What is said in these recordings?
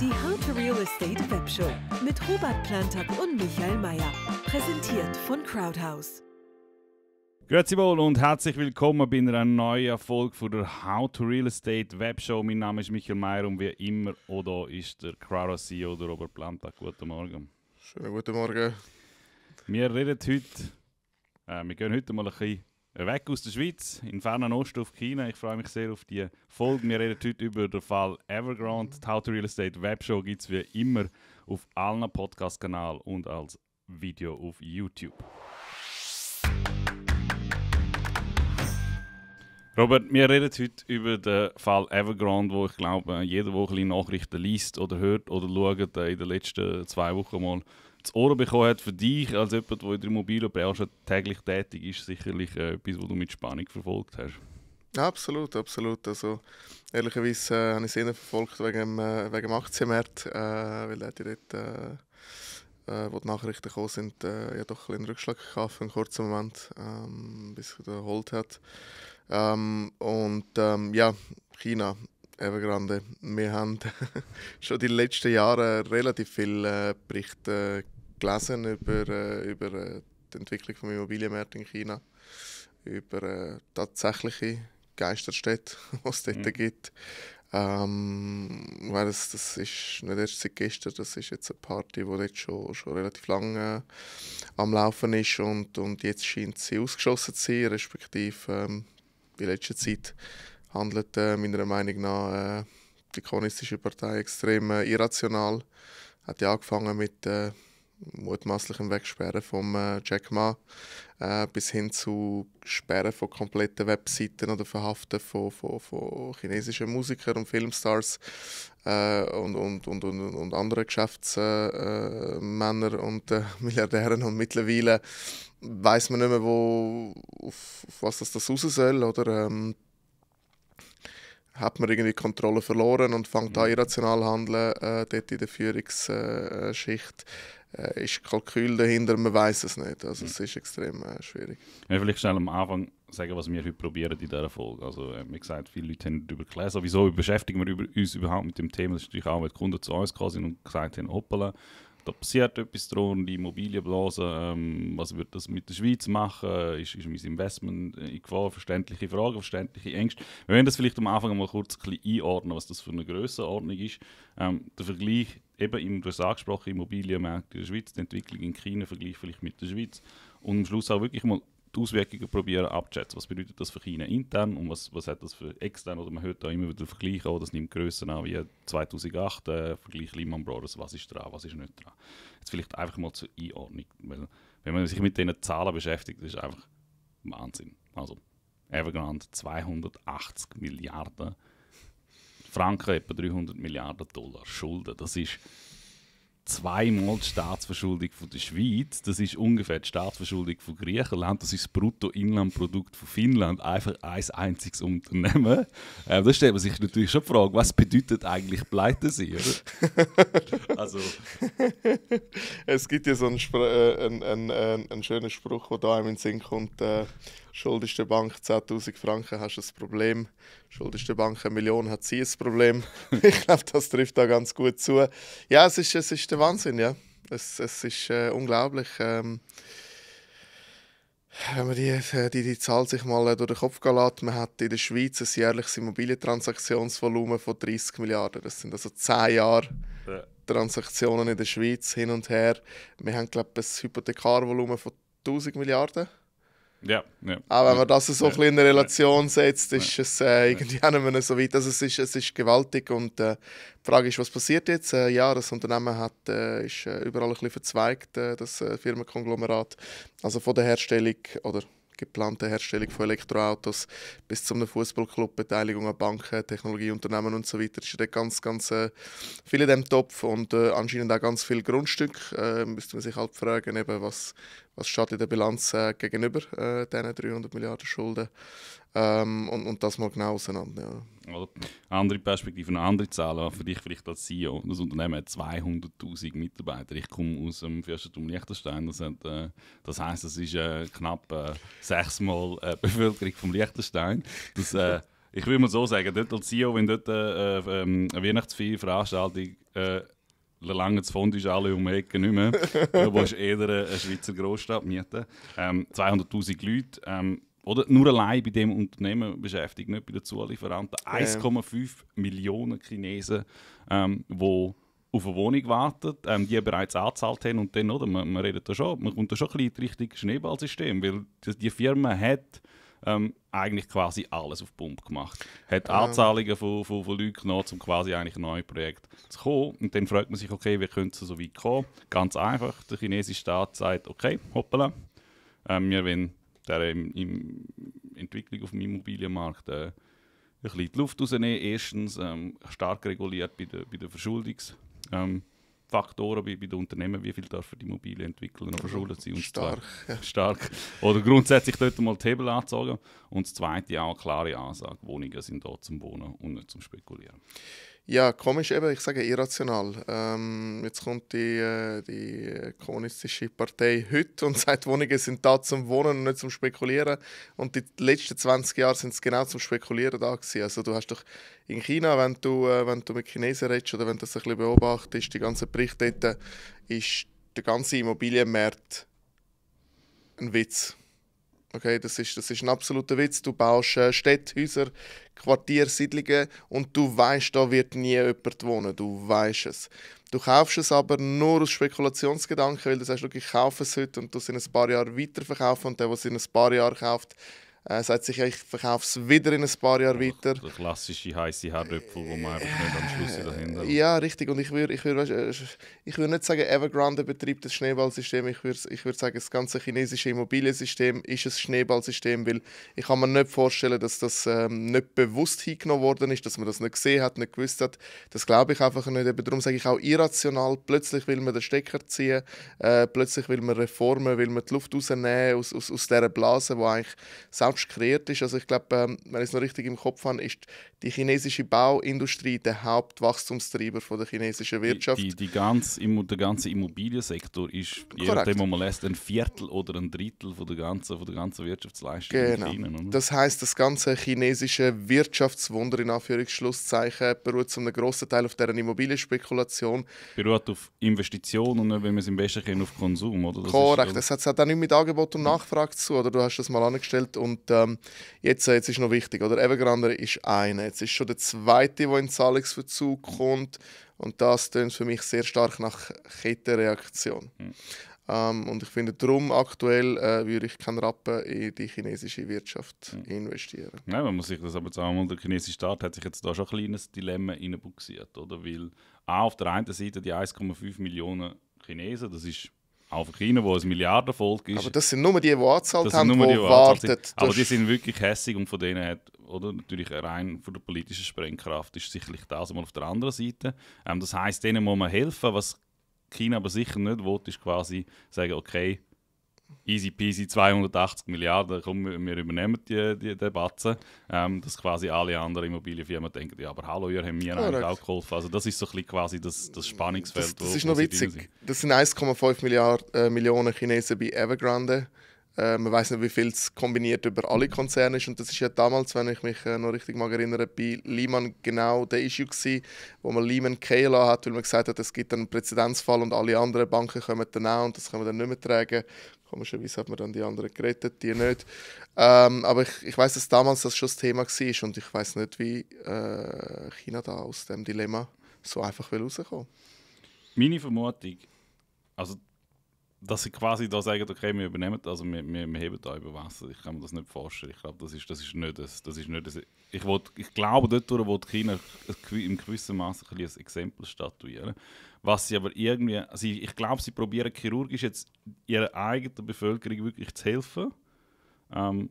Die How to Real Estate Webshow mit Robert Plantag und Michael Mayer. Präsentiert von Crowdhouse. Grüezi wohl und herzlich willkommen bei einer neuen Folge von der How to Real Estate Webshow. Mein Name ist Michael Mayer und wie immer, oder ist der Crowdhouse CEO der Robert Plantag. Guten Morgen. Schönen guten Morgen. Wir reden heute, äh, wir gehen heute mal ein bisschen Weg aus der Schweiz, in fernen Osten auf China. Ich freue mich sehr auf die Folge. Wir reden heute über den Fall Evergrande. Die How to Real Estate Webshow gibt es wie immer auf allen Podcast-Kanälen und als Video auf YouTube. Robert, wir reden heute über den Fall Evergrande, wo ich glaube, jede Woche Nachrichten liest oder hört oder schaut, äh, in den letzten zwei Wochen mal das Ohr bekommen hat, für dich als jemand, der in der Immobilienbranche täglich tätig ist, sicherlich äh, etwas, was du mit Spannung verfolgt hast. Absolut, absolut. Also, ehrlicherweise äh, habe ich es eher verfolgt wegen, äh, wegen dem Aktienmarkt, äh, weil er dort, äh, äh, wo die Nachrichten gekommen sind, äh, ja doch einen Rückschlag gehabt für einen kurzen Moment, ähm, bis er geholt hat. Ähm, und ähm, ja, China Evergrande. Wir haben schon die letzten Jahre relativ viele äh, Berichte gelesen über, äh, über äh, die Entwicklung des Immobilienmarkts in China, über tatsächliche Geisterstädte, die es dort mhm. gibt. Ähm, weil das, das ist nicht erst seit gestern, das ist jetzt eine Party, die dort schon, schon relativ lange äh, am Laufen ist und, und jetzt scheint sie ausgeschossen zu sein, respektive ähm, in letzter Zeit handelt äh, meiner Meinung nach äh, die kommunistische Partei extrem äh, irrational. Hat ja angefangen mit äh, mutmaßlichem Wegsperren von äh, Jack Ma äh, bis hin zu Sperren von kompletten Webseiten oder Verhaften von, von, von chinesischen Musikern und Filmstars äh, und, und, und, und, und anderen Geschäftsmänner äh, und äh, Milliardären. Und mittlerweile weiß man nicht mehr, wo, auf, auf was das, das raus soll. Oder, ähm, hat man irgendwie Kontrolle verloren und fängt an mhm. irrational zu handeln äh, dort in der Führungsschicht. Äh, äh, äh, ist Kalkül dahinter, man weiß es nicht. Also es mhm. ist extrem äh, schwierig. Ich will vielleicht schnell am Anfang sagen, was wir heute probieren in dieser Folge. Also äh, wie gesagt, viele Leute haben darüber gelesen, wieso beschäftigen wir über, uns überhaupt mit dem Thema. Das ist natürlich auch, weil die Kunden zu uns gekommen sind und gesagt haben, hoppala, da passiert etwas drin, die Immobilienblase, ähm, was wird das mit der Schweiz machen, ist, ist mein Investment in Gefahr, verständliche Fragen, verständliche Ängste. Wir werden das vielleicht am Anfang mal kurz ein bisschen einordnen, was das für eine Grössenordnung ist. Ähm, der Vergleich eben im USA gesprochen, Immobilienmärkte in der Schweiz, die Entwicklung in China, Vergleich vielleicht mit der Schweiz und am Schluss auch wirklich mal die Auswirkungen probieren abzuschätzen. Was bedeutet das für China intern und was, was hat das für extern? Oder also man hört da immer wieder Vergleiche, oh, das nimmt Grössen an wie 2008, äh, Vergleich Lehman Brothers, was ist dran, was ist nicht dran. Jetzt vielleicht einfach mal zur Einordnung, weil wenn man sich mit diesen Zahlen beschäftigt, das ist einfach Wahnsinn. Also Evergrande 280 Milliarden Franken, etwa 300 Milliarden Dollar Schulden. Das ist zweimal die Staatsverschuldung von der Schweiz. Das ist ungefähr die Staatsverschuldung von Griechenland. Das ist das Bruttoinlandprodukt von Finnland. Einfach ein einziges Unternehmen. Ähm, da stellt man sich natürlich schon die Frage, was bedeutet eigentlich Pleite sein? also. es gibt ja so einen, Spr äh, einen, einen, äh, einen schönen Spruch, der da einem in den Sinn kommt. Äh, Schuldest der Bank 10.000 Franken, hast du ein Problem. Schuldest der Bank eine Million, hat sie ein Problem. ich glaube, das trifft da ganz gut zu. Ja, es ist, es ist der Wahnsinn, ja. Es, es ist äh, unglaublich. Ähm, wenn man die, die, die Zahl sich mal äh, durch den Kopf lässt, man hat in der Schweiz ein jährliches Immobilientransaktionsvolumen von 30 Milliarden. Das sind also 10 Jahre Transaktionen in der Schweiz hin und her. Wir haben, glaube ich, ein Hypothekarvolumen von 1000 Milliarden. Ja, ja. Aber wenn man das so ja. ein bisschen in eine Relation setzt, ist ja. es äh, irgendwie ja. nicht mehr so weit. Also es, ist, es ist gewaltig und äh, die Frage ist, was passiert jetzt? Äh, ja, das Unternehmen hat, äh, ist äh, überall ein bisschen verzweigt, äh, das Firmenkonglomerat. Also von der Herstellung oder geplanten Herstellung von Elektroautos bis zu einem Fußballclub, Beteiligung an Banken, Technologieunternehmen und so weiter. Ist da ganz, ganz äh, viel in dem Topf und äh, anscheinend auch ganz viel Grundstück. Äh, müsste man sich halt fragen, eben, was, was steht in der Bilanz äh, gegenüber äh, diesen 300 Milliarden Schulden. Ähm, und, und das mal genau auseinander. Ja. andere Perspektive, eine andere Zahl für dich vielleicht als CEO. Das Unternehmen hat 200.000 Mitarbeiter. Ich komme aus dem Fürstentum Liechtenstein. Das, hat, äh, das heisst, es ist äh, knapp äh, sechsmal äh, Bevölkerung von Liechtenstein. Das, äh, ich würde mal so sagen, dort als CEO, wenn dort äh, ähm, eine Weihnachtsfeierveranstaltung äh, lange zu Fond ist, alle um die Ecke nicht mehr. du musst eher eine Schweizer Großstadt mieten. Ähm, 200.000 Leute. Ähm, oder? Nur allein bei dem Unternehmen beschäftigt, nicht bei den Zulieferanten. 1,5 Millionen Chinesen, ähm, die auf eine Wohnung warten, ähm, die bereits angezahlt haben und dann, oder? Man, man redet da schon, man kommt da schon ein bisschen in Richtung Schneeballsystem, weil die, die Firma hat ähm, eigentlich quasi alles auf Pump gemacht. Hat ähm. Anzahlungen von, von, von Leuten genommen, um quasi eigentlich ein neues Projekt zu kommen. Und dann fragt man sich, okay, wie könnte es so weit kommen? Ganz einfach, der chinesische Staat sagt, okay, hoppala, ähm, wir wollen der im, im Entwicklung auf dem Immobilienmarkt äh, ein bisschen die Luft rausnehmen. Erstens ähm, stark reguliert bei den bei der Verschuldungsfaktoren, ähm, bei, bei den Unternehmen, wie viel dürfen die Immobilienentwickler noch verschuldet sein. Und stark. stark. Oder grundsätzlich dort mal die Hebel anzogen. Und das Zweite auch eine klare Ansage, Wohnungen sind da zum Wohnen und nicht zum Spekulieren. Ja, komisch eben, ich sage irrational. Ähm, jetzt kommt die, äh, die kommunistische Partei heute und sagt, Wohnungen sind da zum Wohnen und nicht zum Spekulieren. Und die letzten 20 Jahre sind es genau zum Spekulieren da gewesen. Also du hast doch in China, wenn du, äh, wenn du mit Chinesen redest oder wenn du das ein bisschen beobachtest, die ganzen Berichte dort, ist der ganze Immobilienmarkt ein Witz. Okay, das ist, das ist ein absoluter Witz. Du baust äh, Städte, Häuser, Quartiersiedlungen und du weißt, da wird nie jemand wohnen. Du weißt es. Du kaufst es aber nur aus Spekulationsgedanken, weil du sagst, ich kaufe es heute und du es in ein paar Jahren weiterverkaufen und der, der es in ein paar Jahren kauft, äh, sagt sich, ich verkaufe es wieder in ein paar Jahren weiter. Der klassische heiße Herdöpfel, wo man einfach nicht am Schluss dahinter äh, Ja, richtig. Und ich würde ich würd, äh, ich würd nicht sagen, Evergrande betreibt das Schneeballsystem. Ich würde ich würd sagen, das ganze chinesische Immobiliensystem ist ein Schneeballsystem, weil ich kann mir nicht vorstellen, dass das ähm, nicht bewusst hingenommen worden ist, dass man das nicht gesehen hat, nicht gewusst hat. Das glaube ich einfach nicht. Eben darum sage ich auch irrational. Plötzlich will man den Stecker ziehen, äh, plötzlich will man Reformen, will man die Luft rausnehmen aus, aus, aus dieser Blase, wo eigentlich selbst kreiert ist. Also ich glaube, ähm, wenn ich es noch richtig im Kopf habe, ist die chinesische Bauindustrie der Hauptwachstumstreiber der chinesischen Wirtschaft. Die, die, die ganze, der ganze Immobiliensektor ist, je nachdem, wo man lässt, ein Viertel oder ein Drittel von der ganzen, von der ganzen Wirtschaftsleistung genau. in China. Das heißt, das ganze chinesische Wirtschaftswunder in Anführungsschlusszeichen beruht zu einem grossen Teil auf deren Immobilienspekulation. Beruht auf Investitionen und nicht, wenn wir es im besten kennen, auf Konsum, oder? Das Korrekt. Ist, das hat auch nicht mit Angebot und Nachfrage zu, oder? Du hast das mal angestellt und ähm, jetzt, äh, jetzt ist noch wichtig, oder? Evergrande ist eine. Jetzt ist schon der zweite, der in Zahlungsverzug kommt. Und das tönt für mich sehr stark nach Kettenreaktion. Mhm. Ähm, und ich finde, darum aktuell äh, würde ich keinen Rappen in die chinesische Wirtschaft mhm. investieren. Nein, man muss sich das aber jetzt auch der chinesische Staat hat sich jetzt da schon ein kleines Dilemma reinbuxiert, oder? Weil auch auf der einen Seite die 1,5 Millionen Chinesen, das ist auch für China, wo ein Milliardenvolk ist. Aber das sind nur die, die angezahlt haben, die, die warten. Aber die sind wirklich hässig und von denen hat oder? Natürlich rein von der politischen Sprengkraft ist sicherlich das mal auf der anderen Seite. Ähm, das heißt, denen muss man helfen. Was China aber sicher nicht will, ist quasi sagen, okay, easy peasy 280 Milliarden, komm, wir übernehmen die, die, den Batzen, ähm, dass quasi alle anderen Immobilienfirmen denken, ja, aber hallo, ihr habt mir eigentlich auch geholfen. Also das ist so ein bisschen quasi das, das Spannungsfeld. Das, das ist noch witzig. Sind. Das sind 1,5 äh, Millionen Chinesen bei Evergrande äh, man weiß nicht, wie viel es kombiniert über alle Konzerne ist. Und das ist ja damals, wenn ich mich äh, noch richtig mal erinnere, bei Lehman genau der Issue gewesen, wo man Lehman gehen hat, weil man gesagt hat, es gibt einen Präzedenzfall und alle anderen Banken kommen dann auch und das können wir dann nicht mehr tragen. Komischerweise hat man dann die anderen gerettet, die nicht. Ähm, aber ich, ich weiß, dass damals das schon das Thema war und ich weiß nicht, wie äh, China da aus dem Dilemma so einfach will rauskommen. Meine Vermutung, also dass sie quasi da sagen, okay, wir übernehmen, also wir, wir, wir heben da über Wasser. Ich kann mir das nicht vorstellen. Ich glaube, das ist, das ist nicht das. das, ist nicht das. Ich, wollt, ich glaube, dort wo China im gewissen Maße ein, ein Exempel statuieren. Was sie aber irgendwie, also ich, ich glaube, sie probieren chirurgisch jetzt ihrer eigenen Bevölkerung wirklich zu helfen. Ähm,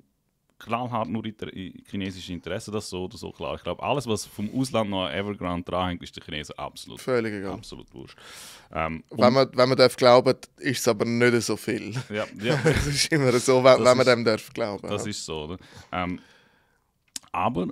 knallhart nur in chinesische Interessen, das so oder so klar. Ich glaube, alles, was vom Ausland noch an Evergrande dranhängt, ist der Chinesen absolut, Völlig egal. absolut wurscht. Ähm, wenn, man, wenn man darf glauben, ist es aber nicht so viel. Ja, ja. das ist immer so, wenn, wenn man dem darf glauben. Das ja. ist so, oder? Ähm, aber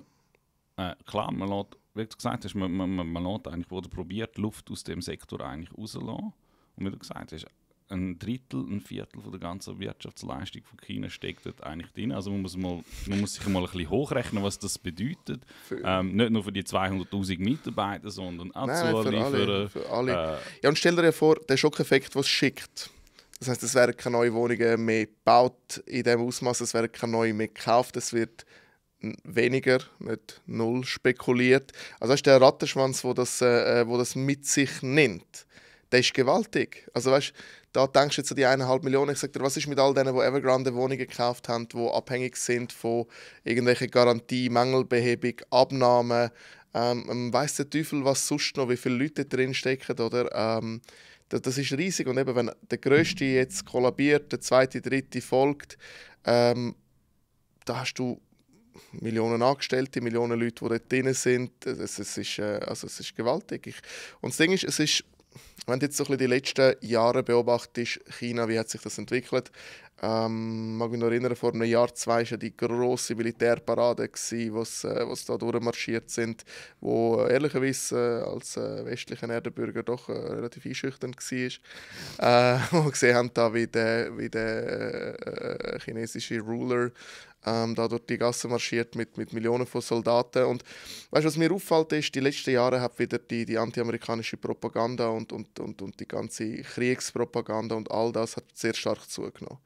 äh, klar, man lässt, wie du gesagt hast, man, man, man lässt eigentlich, oder probiert, Luft aus dem Sektor eigentlich rauszulassen. Und wie du gesagt hast, ein Drittel, ein Viertel von der ganzen Wirtschaftsleistung von China steckt dort eigentlich drin. Also man muss, mal, man muss sich mal ein bisschen hochrechnen, was das bedeutet. Ähm, nicht nur für die 200'000 Mitarbeiter, sondern auch nein, nein, für alle. Für, für alle. Äh, ja, und stell dir vor, der Schockeffekt, was schickt. Das heißt, es werden keine neuen Wohnungen mehr gebaut in dem Ausmaß, es werden keine neuen mehr gekauft, es wird weniger, nicht null spekuliert. Also das ist der Rattenschwanz, wo das, äh, äh, wo das mit sich nimmt der ist gewaltig. Also weißt, da denkst du jetzt an die eineinhalb Millionen. Ich sag dir, was ist mit all denen, die Evergrande Wohnungen gekauft haben, die abhängig sind von irgendwelchen Garantie, Mängelbehebung, Abnahmen, ähm, ähm weiß der Teufel, was sonst noch, wie viele Leute drin stecken oder ähm, das, das, ist riesig und eben wenn der größte jetzt kollabiert, der zweite, dritte folgt, ähm, da hast du Millionen Angestellte, Millionen Leute, die dort drin sind. Es, es ist, äh, also es ist gewaltig. Ich, und das Ding ist, es ist wenn du jetzt so ein bisschen die letzten Jahre beobachtest, China, wie hat sich das entwickelt? Ähm, mag mich noch erinnern, vor einem Jahr, zwei war ja die grosse Militärparade, die äh, da durchmarschiert sind, wo äh, ehrlicherweise äh, als äh, westlicher Erdenbürger doch äh, relativ einschüchternd war. Äh, wo wir gesehen haben, da, wie der, wie der äh, äh, chinesische Ruler ähm, da durch die Gassen marschiert mit, mit Millionen von Soldaten. Und weißt, was mir auffällt, ist, die letzten Jahre hat wieder die, die antiamerikanische Propaganda und, und, und, und die ganze Kriegspropaganda und all das hat sehr stark zugenommen.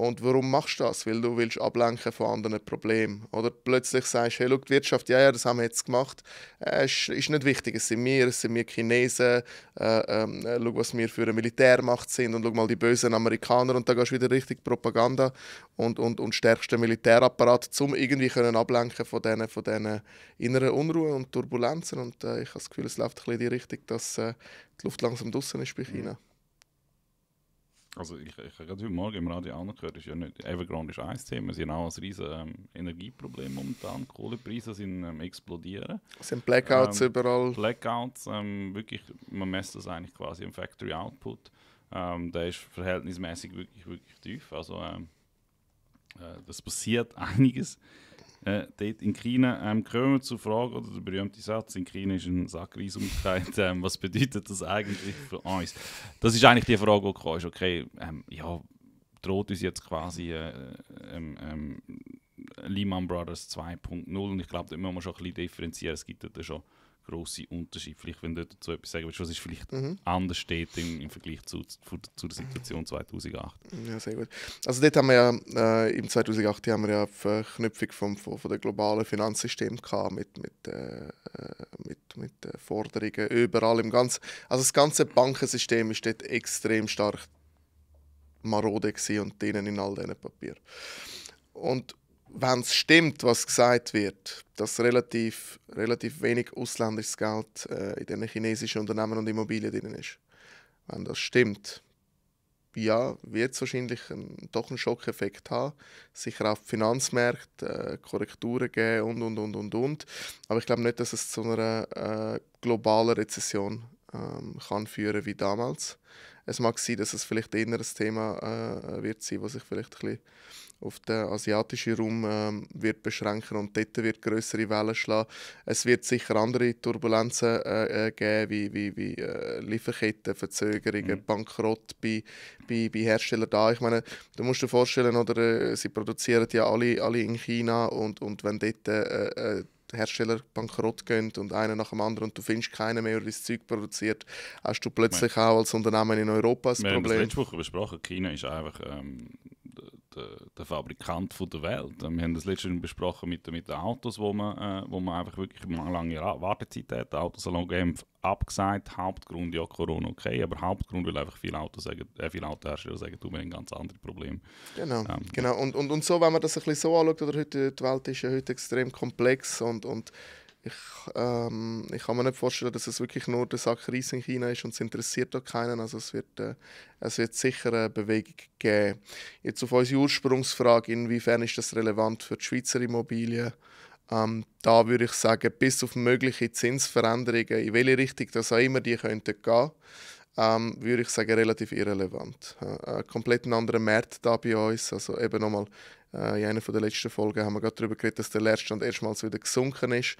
Und warum machst du das? Weil du willst ablenken von anderen Problemen. Oder plötzlich sagst du, hey, schau, die Wirtschaft, ja, ja, das haben wir jetzt gemacht. Äh, es äh, ist, ist nicht wichtig, es sind wir, es sind wir Chinesen. Äh, ähm, äh, schau, was wir für eine Militärmacht sind. Und schau mal die bösen Amerikaner. Und da gehst du wieder richtig Propaganda und, und, und stärkst den Militärapparat, um irgendwie können ablenken von diesen von denen inneren Unruhen und Turbulenzen. Und äh, ich habe das Gefühl, es läuft ein bisschen in die Richtung, dass äh, die Luft langsam draußen ist bei China. Also ich, ich habe heute Morgen im Radio angehört, ist ja nicht, Evergrande ist ein Thema, sie haben auch ein riesiges ähm, Energieproblem momentan, Kohlepreise sind ähm, explodieren. Es sind Blackouts ähm, überall. Blackouts, ähm, wirklich, man messt das eigentlich quasi im Factory Output, ähm, der ist verhältnismäßig wirklich, wirklich tief, also ähm, äh, das passiert einiges. Äh, dort in China ähm, kommen wir zur Frage, oder der berühmte Satz, in China ist ein Sackreis umgekehrt, ähm, was bedeutet das eigentlich für uns? Das ist eigentlich die Frage, die kam, ist, okay, ähm, ja, droht uns jetzt quasi äh, ähm, ähm Lehman Brothers 2.0 und ich glaube, da müssen wir schon ein bisschen differenzieren, es gibt da schon grosse Unterschied. Vielleicht, wenn du dazu etwas sagen willst, was ist vielleicht mhm. anders steht im, im Vergleich zu, zu, zu, der Situation 2008. Ja, sehr gut. Also dort haben wir ja, äh, im 2008 haben wir ja die Verknüpfung vom, vom, von globalen Finanzsystem gehabt mit, mit, äh, äh mit, mit Forderungen überall im ganzen, also das ganze Bankensystem ist dort extrem stark marode und drinnen in all diesen Papieren. Und wenn es stimmt, was gesagt wird, dass relativ, relativ wenig ausländisches Geld äh, in den chinesischen Unternehmen und Immobilien drin ist, wenn das stimmt, ja, wird es wahrscheinlich einen, doch einen Schockeffekt haben. Sicher auf Finanzmärkte, äh, Korrekturen geben und, und, und, und, und. Aber ich glaube nicht, dass es zu einer äh, globalen Rezession ähm, kann führen wie damals. Es mag sein, dass es vielleicht ein inneres Thema äh, wird sein, was sich vielleicht ein bisschen auf den asiatischen Raum ähm, wird beschränken und dort wird größere Wellen schlagen. Es wird sicher andere Turbulenzen äh, äh, geben, wie, wie, wie äh, Lieferketten, Verzögerungen, mhm. Bankrott bei, bei, bei Herstellern da. Ich meine, du musst dir vorstellen, oder, äh, sie produzieren ja alle, alle in China und, und wenn dort äh, äh, Hersteller bankrott gehen und einer nach dem anderen und du findest keinen mehr, der das Zeug produziert, hast du plötzlich auch als Unternehmen in Europa ein Problem. Wir haben das letzte Woche besprochen, China ist einfach ähm, der, äh, der Fabrikant von der Welt. Ähm, wir haben das letztens besprochen mit, mit den Autos, wo man, äh, wo man einfach wirklich eine lange Wartezeit hat. Der Autosalon Genf abgesagt, Hauptgrund ja Corona okay, aber Hauptgrund, weil einfach viele, Autos sagen, äh, viele Autohersteller sagen, du, wir haben ganz andere Probleme. Genau, ähm, genau. Und, und, und so, wenn man das ein bisschen so anschaut, oder heute, die Welt ist ja heute extrem komplex und, und ich, ähm, ich kann mir nicht vorstellen, dass es wirklich nur der Sack Reis in China ist und es interessiert auch keinen. Also es wird, äh, es wird sicher eine Bewegung geben. Jetzt auf unsere Ursprungsfrage, inwiefern ist das relevant für die Schweizer Immobilien? Ähm, da würde ich sagen, bis auf mögliche Zinsveränderungen, in welche Richtung das auch immer die könnten gehen, ähm, würde ich sagen, relativ irrelevant. Äh, äh komplett ein anderer Markt da bei uns. Also eben nochmal, äh, in einer der letzten Folgen haben wir gerade darüber geredet, dass der Leerstand erstmals wieder gesunken ist.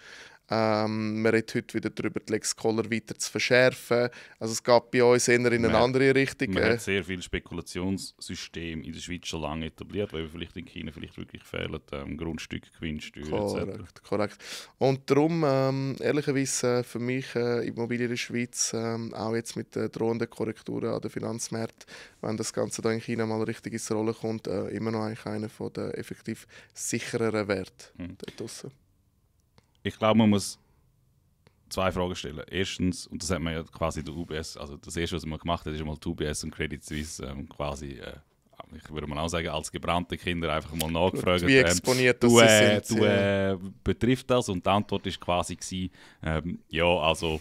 Ähm, man redet heute wieder darüber, die Lex collar weiter zu verschärfen. Also es geht bei uns eher in eine man andere Richtung. Man äh. hat sehr viel Spekulationssystem in der Schweiz schon lange etabliert, weil vielleicht in China vielleicht wirklich fehlen ähm, Grundstück, Gewinnsteuer korrekt, etc. Korrekt. Und darum, ähm, ehrlicherweise äh, für mich äh, Immobilien in der Schweiz, ähm, auch jetzt mit der drohenden Korrekturen an den Finanzmärkten, wenn das Ganze da in China mal richtig ins Rollen kommt, äh, immer noch eigentlich einer der effektiv sichereren Werte mhm. dort draussen ich glaube, man muss zwei Fragen stellen. Erstens, und das hat man ja quasi der UBS, also das erste, was man gemacht hat, ist mal die UBS und Credit Suisse ähm, quasi, äh, ich würde mal auch sagen, als gebrannte Kinder einfach mal nachgefragt. Wie ähm, exponiert ähm, du, äh, sind, du äh, betrifft das? Und die Antwort ist quasi gewesen, ähm, ja, also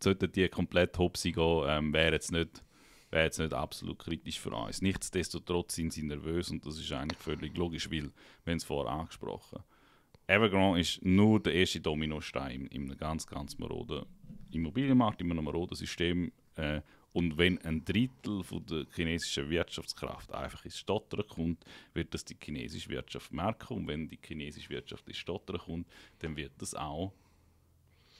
sollten die komplett hopsi gehen, ähm, wäre jetzt nicht wäre jetzt nicht absolut kritisch für uns. Nichtsdestotrotz sind sie nervös und das ist eigentlich völlig logisch, weil, wenn es vorher angesprochen Evergrande ist nur der erste Dominostein in einem ganz, ganz maroden Immobilienmarkt, in einem maroden System. Äh, und wenn ein Drittel von der chinesischen Wirtschaftskraft einfach ins Stottern kommt, wird das die chinesische Wirtschaft merken. Und wenn die chinesische Wirtschaft ins Stottern kommt, dann wird das auch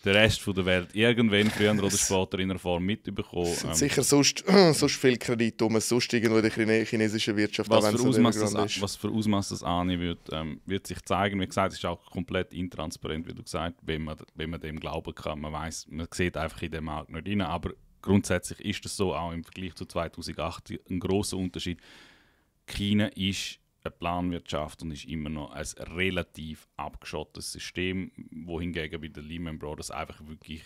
den Rest der Welt irgendwann früher oder später in einer Form mitbekommen. ähm, sicher sonst, sonst viel Kredit um, sonst irgendwo in der chinesischen Wirtschaft. Was für, Ausmaß das, was für Ausmaß das annehmen wird, ähm, wird sich zeigen. Wie gesagt, es ist auch komplett intransparent, wie du gesagt hast, wenn man, wenn man dem glauben kann. Man weiß, man sieht einfach in den Markt nicht rein. Aber grundsätzlich ist das so, auch im Vergleich zu 2008, ein großer Unterschied. China ist eine Planwirtschaft und ist immer noch ein relativ abgeschottetes System, wohingegen bei den Lehman Brothers einfach wirklich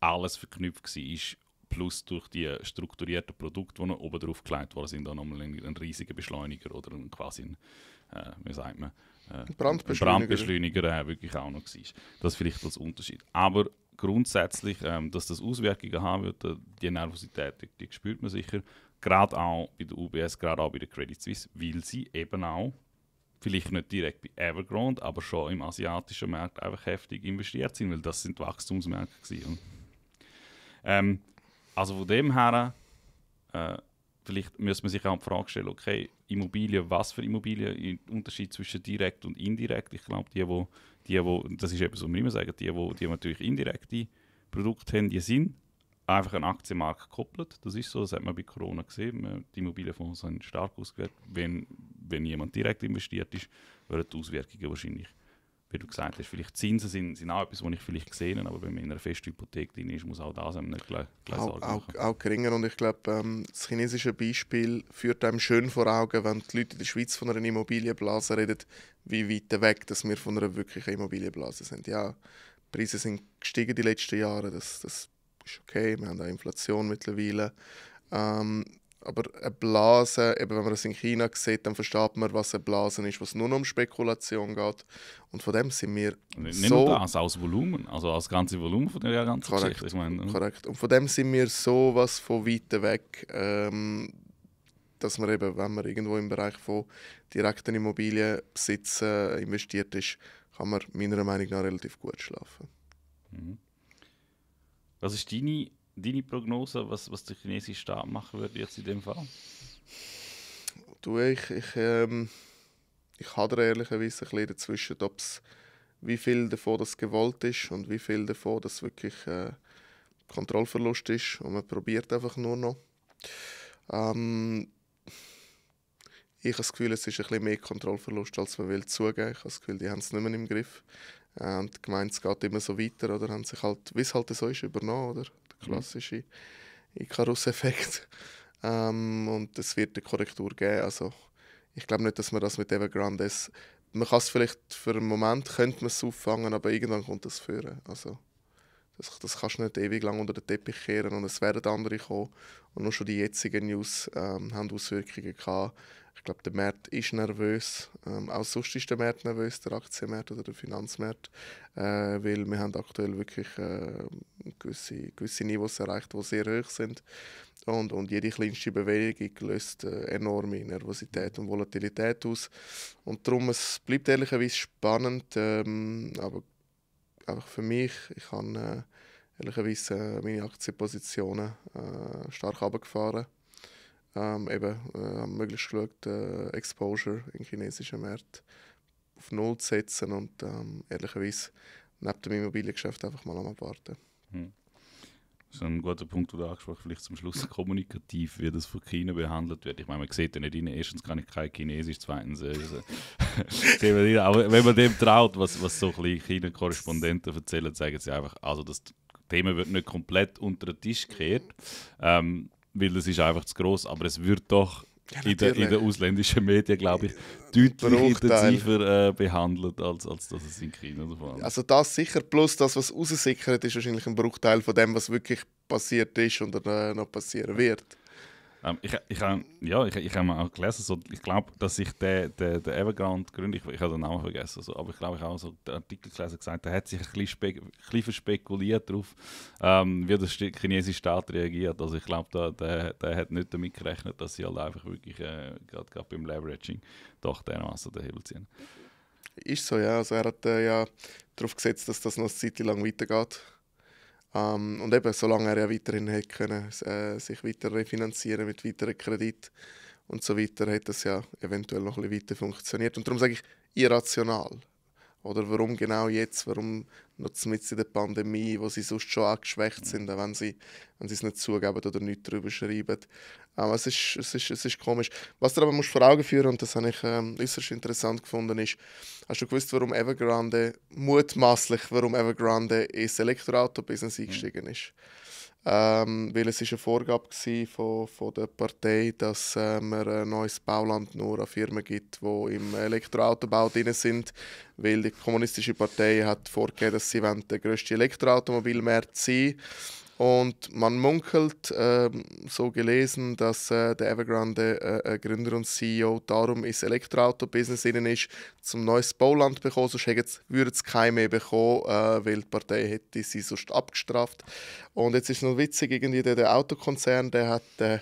alles verknüpft war, plus durch die strukturierten Produkte, die oben drauf gelegt worden sind, da nochmal ein riesiger Beschleuniger oder ein, quasi ein, äh, wie sagt man, äh, Brandbeschleuniger, Brandbeschleuniger äh, wirklich auch noch war. Das vielleicht als Unterschied. Aber grundsätzlich, ähm, dass das Auswirkungen haben wird, äh, die Nervosität, die, die spürt man sicher. Gerade auch bei der UBS, gerade auch bei der Credit Suisse, weil sie eben auch, vielleicht nicht direkt bei Evergrande, aber schon im asiatischen Markt einfach heftig investiert sind, weil das sind Wachstumsmärkte gewesen. Ähm, also von dem her, äh, vielleicht müsste man sich auch die Frage stellen, okay, Immobilien, was für Immobilien, Unterschied zwischen direkt und indirekt. Ich glaube, die, die die, wo, das ist etwas, was wir immer sagen, die, wo, die natürlich indirekte Produkte haben, die sind einfach an Aktienmarkt gekoppelt. Das ist so, das hat man bei Corona gesehen. Die Immobilienfonds sind stark ausgewertet. Wenn, wenn jemand direkt investiert ist, werden die Auswirkungen wahrscheinlich wie du gesagt hast, vielleicht Zinsen sind, sind auch etwas, was ich vielleicht gesehen habe, aber wenn man in einer Festhypothek drin ist, muss auch das einem nicht gleich, gleich auch, auch, auch, geringer und ich glaube, ähm, das chinesische Beispiel führt einem schön vor Augen, wenn die Leute in der Schweiz von einer Immobilienblase reden, wie weit weg dass wir von einer wirklichen Immobilienblase sind. Ja, die Preise sind gestiegen die letzten Jahre, das, das ist okay, wir haben auch Inflation mittlerweile. Ähm, aber eine Blase, eben wenn man es in China sieht, dann versteht man, was eine Blase ist, was nur noch um Spekulation geht. Und von dem sind wir nicht so... Nicht nur das, auch das Volumen, also das ganze Volumen von der ganzen korrekt, Geschichte. Ich meine, ne? korrekt. Und von dem sind wir so was von weit weg, ähm, dass man eben, wenn man irgendwo im Bereich von direkten Immobilienbesitzen äh, investiert ist, kann man meiner Meinung nach relativ gut schlafen. Mhm. Was ist deine deine Prognose, was, was der chinesische Staat machen würde jetzt in dem Fall? Du, ich, ich, ähm, ich hadere ehrlicherweise ein bisschen dazwischen, ob's, wie viel davon das gewollt ist und wie viel davon das wirklich äh, Kontrollverlust ist und man probiert einfach nur noch. Ähm, ich habe das Gefühl, es ist ein bisschen mehr Kontrollverlust, als man will zugeben. Ich habe das Gefühl, die haben es nicht mehr im Griff. Äh, und die Gemeinde geht immer so weiter oder haben sich halt, wie es halt so ist, übernommen, oder? klassische Icarus-Effekt. Ähm, und es wird eine Korrektur geben. Also, ich glaube nicht, dass man das mit Evergrande. Man kann es vielleicht für einen Moment könnte man es auffangen, aber irgendwann kommt das führen. Also, das, das kannst du nicht ewig lang unter den Teppich kehren und es werden andere kommen. Und nur schon die jetzigen News ähm, haben Auswirkungen gehabt. Ich glaube, der Markt ist nervös. Ähm, auch sonst ist der Markt nervös, der Aktienmarkt oder der Finanzmarkt. Äh, weil wir haben aktuell wirklich äh, gewisse, gewisse Niveaus erreicht, die sehr hoch sind. Und, und jede kleinste Bewegung löst äh, enorme Nervosität und Volatilität aus. Und darum, es bleibt ehrlicherweise spannend, ähm, aber einfach für mich. Ich habe äh, ehrlicherweise äh, meine Aktienpositionen äh, stark runtergefahren. Ähm, eben, äh, möglichst geschaut, äh, Exposure im chinesischen Markt auf Null zu setzen und ähm, ehrlicherweise neben dem Immobiliengeschäft einfach mal abwarten. Hm. Das ist ein guter Punkt, den du angesprochen vielleicht zum Schluss kommunikativ, wie das von China behandelt wird. Ich meine, man sieht ja nicht rein, erstens kann ich kein Chinesisch, zweitens äh, sehen wir nicht. Aber wenn man dem traut, was, was so China-Korrespondenten erzählen, sagen sie einfach, also das Thema wird nicht komplett unter den Tisch gekehrt, ähm, weil das ist einfach zu groß, aber es wird doch ja, in, der, in den ausländischen Medien, glaube ich, deutlich intensiver äh, behandelt, als, als dass es in China der Fall ist. Also das sicher, plus das, was raussickert, ist wahrscheinlich ein Bruchteil von dem, was wirklich passiert ist und äh, noch passieren wird. Ähm, ich ich habe ja, ich, ich hab mal auch gelesen, so, ich glaube, dass sich der, der, der Evergrande-Gründer, ich, ich habe den Namen vergessen, so, aber ich glaube, ich habe auch so den Artikel gelesen, gesagt, er hat sich ein bisschen, bisschen verspekuliert darauf, ähm, wie der chinesische Staat reagiert. Also ich glaube, der, der, der hat nicht damit gerechnet, dass sie halt einfach wirklich, äh, gerade beim Leveraging, doch dermaßen den Hebel ziehen. Ist so, ja. Also er hat äh, ja darauf gesetzt, dass das noch eine Zeit lang weitergeht. Ähm, und eben, solange er ja weiterhin hätte können, äh, sich weiter refinanzieren mit weiteren Krediten und so weiter, hätte das ja eventuell noch ein bisschen weiter funktioniert. Und darum sage ich irrational. Oder warum genau jetzt? Warum noch mitten in der Pandemie, wo sie sonst schon angeschwächt sind, wenn sie, wenn sie es nicht zugeben oder nichts darüber schreiben. Aber es ist, es ist, es ist komisch. Was du aber musst vor Augen führen und das habe ich ähm, äußerst interessant gefunden, ist, hast du gewusst, warum Evergrande, mutmaßlich, warum Evergrande ins Elektroauto-Business mhm. eingestiegen ist? Ähm, weil es war eine Vorgabe von, von der Partei, dass äh, man ein neues Bauland nur an Firmen gibt, die im Elektroautobau drin sind, weil die kommunistische Partei hat vorgegeben, dass sie der grösste Elektroautomobilmarkt sein wollen. Und man munkelt, äh, so gelesen, dass äh, der Evergrande äh, äh Gründer und CEO darum ins Elektroauto-Business innen ist, zum neues Bauland bekommen, sonst würde es keinen mehr bekommen, äh, weil die Partei hätte sie sonst abgestraft. Und jetzt ist es noch witzig, irgendwie der, der Autokonzern, der hat äh,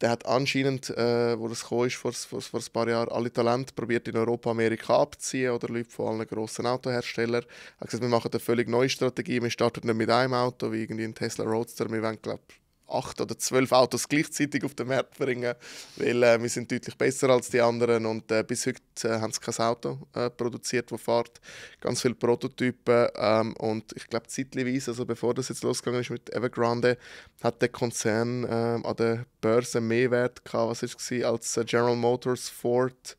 der hat anscheinend, äh, wo das ist, vor, vor, vor ein paar Jahren, alle Talente probiert in Europa, Amerika abzuziehen oder Leute von allen grossen Autoherstellern. Er hat gesagt, wir machen eine völlig neue Strategie, wir starten nicht mit einem Auto wie irgendwie ein Tesla Roadster, wir wollen, glaube acht oder zwölf Autos gleichzeitig auf den Markt bringen, weil äh, wir sind deutlich besser als die anderen und äh, bis heute äh, haben sie kein Auto äh, produziert, das fährt. Ganz viele Prototypen ähm, und ich glaube zeitweise, also bevor das jetzt losgegangen ist mit Evergrande, hat der Konzern ähm, an der Börse mehr Wert gehabt, was ist gewesen, als äh, General Motors, Ford,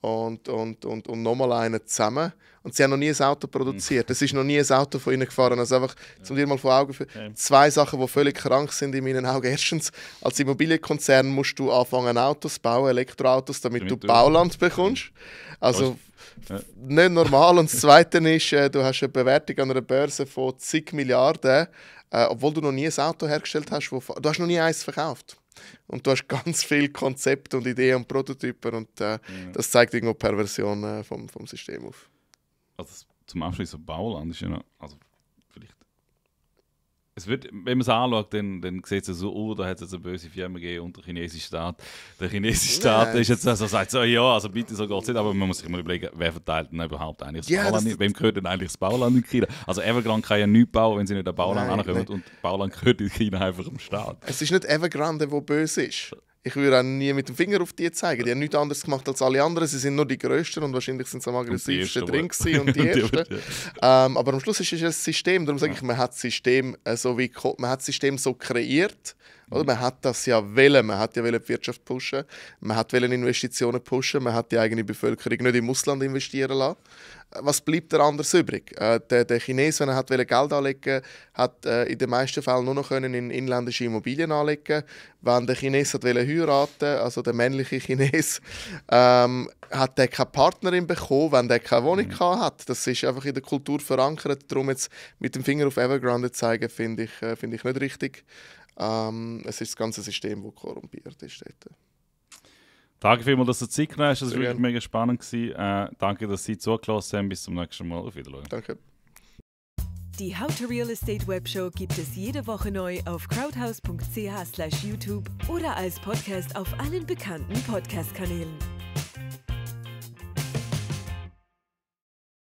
und, und, und, und nochmal einen zusammen. Und sie haben noch nie ein Auto produziert. Es ist noch nie ein Auto von ihnen gefahren. Also einfach, ja. zum dir mal vor Augen zu führen. Zwei Sachen, die völlig krank sind in meinen Augen. Erstens, als Immobilienkonzern musst du anfangen, Autos zu bauen, Elektroautos, damit, damit du, du Bauland bekommst. Also ja. nicht normal. Und das Zweite ist, äh, du hast eine Bewertung an einer Börse von zig Milliarden, äh, obwohl du noch nie ein Auto hergestellt hast. Du hast noch nie eins verkauft und du hast ganz viel Konzept und Ideen und Prototypen und äh, ja. Mhm. das zeigt irgendwo Perversion äh, vom, vom System auf. Also zum Abschluss, so Bauland ist ja noch, also es wird, wenn man es anschaut, dann, dann sieht es so, oh, da hat es jetzt eine böse Firma gegeben und der chinesische Staat. Der chinesische Staat ist jetzt also, sagt so, ja, also bitte, so geht es nicht. Aber man muss sich mal überlegen, wer verteilt denn überhaupt eigentlich das ja, Bauland? Das wem gehört denn eigentlich das Bauland in China? Also Evergrande kann ja nichts bauen, wenn sie nicht an Bauland nein, ankommen. Nein. Und Bauland gehört in China einfach dem Staat. Es ist nicht Evergrande, der böse ist ich würde auch nie mit dem Finger auf die zeigen. Die haben nichts anderes gemacht als alle anderen. Sie sind nur die Größten und wahrscheinlich sind sie am aggressivsten drin und die Ersten. Ähm, aber am Schluss ist es ein System. Darum sage ich, äh, man hat das System, so, wie, man hat System so kreiert. Oder? Mhm. Man hat das ja wollen. Man hat ja die Wirtschaft pushen, man hat Investitionen pushen, man hat die eigene Bevölkerung nicht im Ausland investieren lassen was bleibt der anders übrig? Äh, der, der Chines, wenn er hat Geld anlegen hat äh, in den meisten Fällen nur noch können in inländische Immobilien anlegen Wenn der Chines hat heiraten also der männliche Chines, ähm, hat der keine Partnerin bekommen, wenn er keine Wohnung mhm. hat. Das ist einfach in der Kultur verankert. Darum jetzt mit dem Finger auf Evergrande zeigen, finde ich, äh, find ich nicht richtig. Ähm, es ist das ganze System, das korrumpiert ist. Dort. Danke vielmals, dass du Zeit genommen hast. Das war wirklich mega spannend. Äh, danke, dass Sie zugelassen haben. Bis zum nächsten Mal. Auf Wiedersehen. Danke. Die How to Real Estate Webshow gibt es jede Woche neu auf crowdhouse.ch/youtube slash oder als Podcast auf allen bekannten Podcast-Kanälen.